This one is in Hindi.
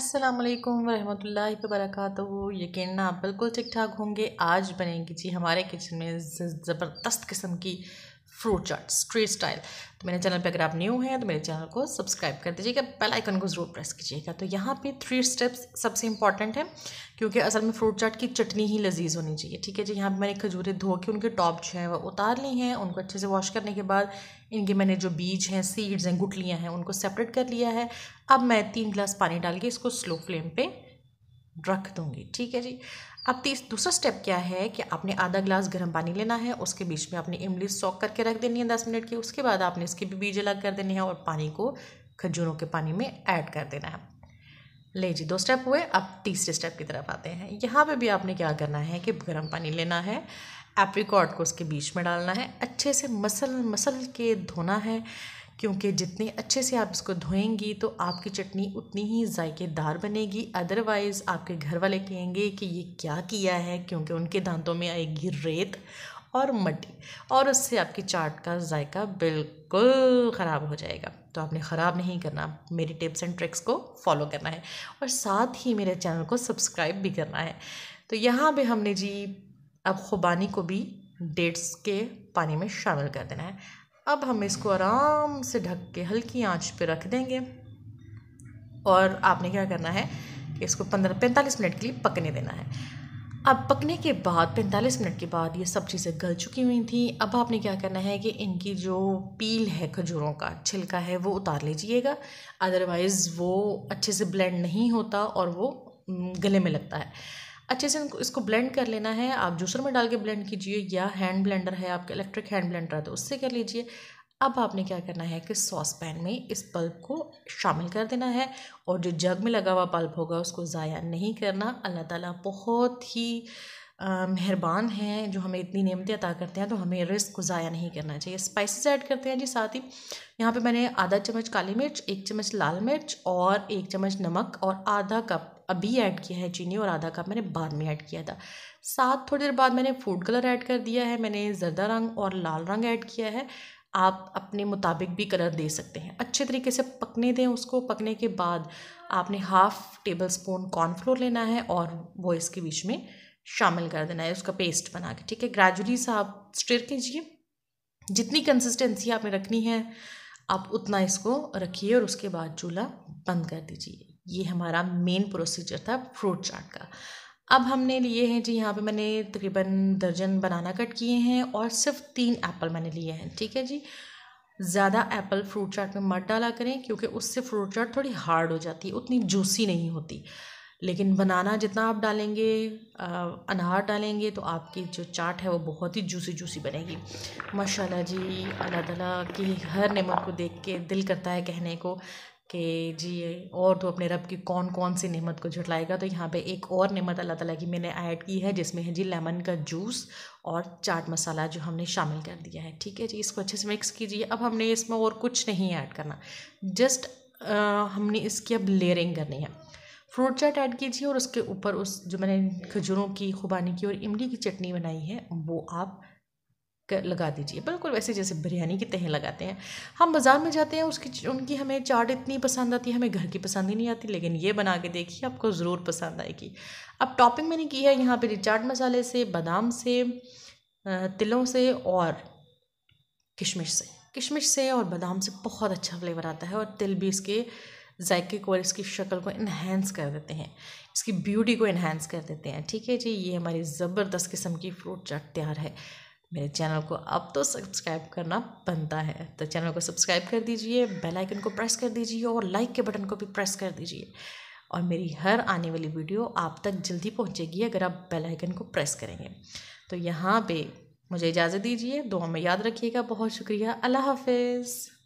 अस्सलाम वालेकुम रहमतुल्लाहि वबरकत यकीन आप बिल्कुल ठीक ठाक होंगे आज बनेंगी जी हमारे किचन में ज़बरदस्त किस्म की फ्रूट चाट स्ट्रीट स्टाइल तो मेरे चैनल पे अगर आप न्यू हैं तो मेरे चैनल को सब्सक्राइब कर दीजिएगा बेल आइकन को ज़रूर प्रेस कीजिएगा तो यहाँ पे थ्री स्टेप्स सबसे इंपॉर्टेंट है क्योंकि असल में फ्रूट चाट की चटनी ही लजीज होनी चाहिए ठीक है जी यहाँ पे मैंने खजूरें धो के उनके टॉप जो हैं वो उतार ली हैं उनको अच्छे से वॉश करने के बाद इनके मैंने जो बीज हैं सीड्स हैं गुटलियाँ हैं उनको सेपरेट कर लिया है अब मैं तीन गिलास पानी डाल के इसको स्लो फ्लेम पर रख दूंगी ठीक है जी अब तीस दूसरा स्टेप क्या है कि आपने आधा ग्लास गर्म पानी लेना है उसके बीच में आपने इमली सॉक करके रख देनी है दस मिनट की उसके बाद आपने इसके भी बीज अलग कर देने हैं और पानी को खजूरों के पानी में ऐड कर देना है ले जी दो स्टेप हुए अब तीसरे स्टेप की तरफ आते हैं यहाँ पे भी आपने क्या करना है कि गर्म पानी लेना है एप्रिकॉट को उसके बीच में डालना है अच्छे से मसल मसल के धोना है क्योंकि जितने अच्छे से आप इसको धोएंगी तो आपकी चटनी उतनी ही जायकेदार बनेगी अदरवाइज़ आपके घर वाले कहेंगे कि ये क्या किया है क्योंकि उनके दांतों में आएगी रेत और मट्टी और उससे आपकी चाट का जायका बिल्कुल ख़राब हो जाएगा तो आपने ख़राब नहीं करना मेरी टिप्स एंड ट्रिक्स को फॉलो करना है और साथ ही मेरे चैनल को सब्सक्राइब भी करना है तो यहाँ पर हमने जी अब खुबानी को भी डेट्स के पानी में शामिल कर देना है अब हम इसको आराम से ढक के हल्की आंच पे रख देंगे और आपने क्या करना है कि इसको पंद्रह पैंतालीस मिनट के लिए पकने देना है अब पकने के बाद पैंतालीस मिनट के बाद ये सब चीज़ें गल चुकी हुई थी अब आपने क्या करना है कि इनकी जो पील है खजूरों का छिलका है वो उतार लीजिएगा अदरवाइज़ वो अच्छे से ब्लेंड नहीं होता और वो गले में लगता है अच्छे से इसको ब्लेंड कर लेना है आप जूसर में डाल के ब्लेंड कीजिए या हैंड ब्लेंडर है आपका इलेक्ट्रिक हैंड ब्लेंडर है तो उससे कर लीजिए अब आपने क्या करना है कि सॉस पैन में इस पल्प को शामिल कर देना है और जो जग में लगा हुआ पल्प होगा उसको ज़ाया नहीं करना अल्लाह ताला बहुत ही मेहरबान हैं जो हमें इतनी नियमतें अदा करते हैं तो हमें रिस्क को ज़ाया नहीं करना चाहिए स्पाइसेस ऐड करते हैं जी साथ ही यहाँ पे मैंने आधा चम्मच काली मिर्च एक चम्मच लाल मिर्च और एक चम्मच नमक और आधा कप अभी ऐड किया है चीनी और आधा कप मैंने बाद में ऐड किया था साथ थोड़ी देर बाद मैंने फूड कलर ऐड कर दिया है मैंने जर्दा रंग और लाल रंग ऐड किया है आप अपने मुताबिक भी कलर दे सकते हैं अच्छे तरीके से पकने दें उसको पकने के बाद आपने हाफ़ टेबल स्पून कॉर्नफ्लोर लेना है और वो इसके बीच में शामिल कर देना है उसका पेस्ट बना के ठीक है ग्रेजुअली से आप स्टिर कीजिए जितनी कंसिस्टेंसी आपने रखनी है आप उतना इसको रखिए और उसके बाद चूल्हा बंद कर दीजिए ये हमारा मेन प्रोसीजर था फ्रूट चाट का अब हमने लिए हैं जी यहाँ पे मैंने तकरीबन दर्जन बनाना कट किए हैं और सिर्फ तीन एप्पल मैंने लिए हैं ठीक है जी ज़्यादा एप्पल फ्रूट चाट में मत डाला करें क्योंकि उससे फ्रूट चाट थोड़ी हार्ड हो जाती है उतनी जूसी नहीं होती लेकिन बनाना जितना आप डालेंगे अनार डालेंगे तो आपकी जो चाट है वो बहुत ही जूसी जूसी बनेगी माशाल्लाह जी अल्लाह ताला की हर नेमत को देख के दिल करता है कहने को कि जी और तो अपने रब की कौन कौन सी नेमत को झुटलाएगा तो यहाँ पे एक और नेमत अल्लाह ताला की मैंने ऐड की है जिसमें है जी लेमन का जूस और चाट मसाला जो हमने शामिल कर दिया है ठीक है जी इसको अच्छे से मिक्स कीजिए अब हमने इसमें और कुछ नहीं ऐड करना जस्ट हमने इसकी अब लेयरिंग करनी है फ्रूट चाट ऐड कीजिए और उसके ऊपर उस जो मैंने खजूरों की खुबानी की और इमली की चटनी बनाई है वो आप लगा दीजिए बिल्कुल वैसे जैसे बिरयानी की तहें लगाते हैं हम बाज़ार में जाते हैं उसकी उनकी हमें चाट इतनी पसंद आती है हमें घर की पसंद ही नहीं आती लेकिन ये बना के देखिए आपको ज़रूर पसंद आएगी अब टॉपिंग मैंने की है यहाँ पर चाट मसाले से बादाम से तिलों से और किशमिश से किशमिश से और बादाम से बहुत अच्छा फ्लेवर आता है और तिल भी इसके जायके को और इसकी शक्ल को इन्हेंस कर देते हैं इसकी ब्यूटी को इन्हेंस कर देते हैं ठीक है जी ये हमारी ज़बरदस्त किस्म की फ्रूट चाट तैयार है मेरे चैनल को अब तो सब्सक्राइब करना बनता है तो चैनल को सब्सक्राइब कर दीजिए बेल आइकन को प्रेस कर दीजिए और लाइक के बटन को भी प्रेस कर दीजिए और मेरी हर आने वाली वीडियो आप तक जल्दी पहुंचेगी अगर आप बेल आइकन को प्रेस करेंगे तो यहाँ पे मुझे इजाज़त दीजिए दुआ में याद रखिएगा बहुत शुक्रिया अल्लाह हाफिज़